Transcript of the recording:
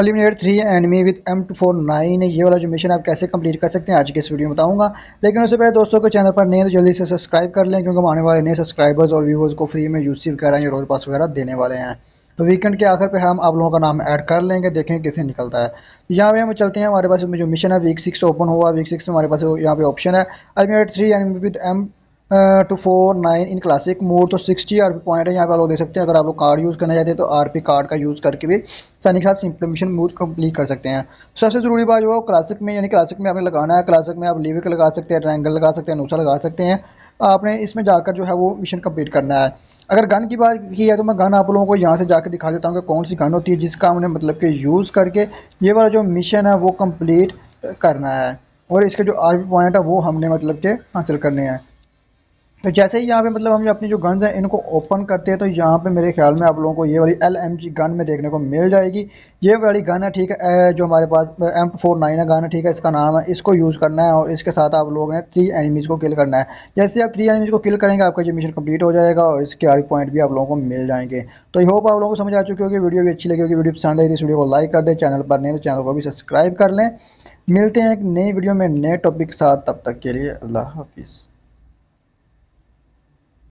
eliminate three enemy with M two four nine ये वाला जो मिशन आप कैसे कंप्लीट कर सकते हैं आज के इस वीडियो में बताऊंगा लेकिन उससे पहले दोस्तों के चैनल पर नए तो जल्दी से सब्सक्राइब कर लें क्योंकि हम आने वाले नए सब्सक्राइबर्स और व्यूवर्स को फ्री में यूसी वगैरह या रोल पास वगैरह देने वाले हैं तो वीकेंड के आखिर पे हम आप लोगों का नाम ऐड कर लेंगे देखें किसे निकलता है तो यहाँ पे हम चलते हैं हमारे पास जो मिशन है वीक सिक्स ओपन हुआ वीक सिक्स में हमारे पास यहाँ पे ऑप्शन है eliminate three enemy with M two four nine in classic mode तो सिक्सटी आर पी पॉइंट है यहाँ पर आप लोग देख सकते हैं अगर आप लोग कार्ड यूज़ करना चाहते हैं तो आर पी कार्ड का यूज़ करके भी सनी के साथ सिंपल मिशन मूव कंप्लीट कर सकते हैं सबसे ज़रूरी बात जो है क्लासिक में यानी क्लासिक में आपने लगाना है क्लासिक में आप लिविक लगा सकते हैं ट्रैंगल लगा सकते हैं नुसा लगा सकते हैं आपने इसमें जाकर जो है वो मिशन कम्प्लीट करना है अगर गन की बात की है तो मैं गन आप लोगों को यहाँ से जाकर दिखा देता हूँ कि कौन सी गन होती है जिसका हमने मतलब कि यूज़ करके ये वाला जो मिशन है वो कम्प्लीट करना है और इसके जो आर पी पॉइंट है वो हमने मतलब के हासिल करने हैं तो जैसे ही यहाँ पे मतलब हम जो अपनी जो गन्स हैं इनको ओपन करते हैं तो यहाँ पे मेरे ख्याल में आप लोगों को ये वाली एल एम जी गन में देखने को मिल जाएगी ये वाली गन है ठीक है जो हमारे पास एम फोर नाइन है गन है ठीक है इसका नाम है इसको यूज़ करना है और इसके साथ आप लोगों ने थ्री एनिमीज़ को किल करना है जैसे आप थ्री एनिमीज़ को किल करेंगे आपका ये मिशन कम्प्लीट हो जाएगा और इसके आर पॉइंट भी आप लोगों को मिल जाएंगे तो आई होप आप लोगों को समझ आ चुकी होगी वीडियो भी अच्छी लगी होगी वीडियो पसंद आई तो इस वीडियो को लाइक कर दें चैनल पर नहीं तो चैनल को भी सब्सक्राइब कर लें मिलते हैं एक नई वीडियो में नए टॉपिक के साथ तब तक के लिए अल्लाह हाफिज़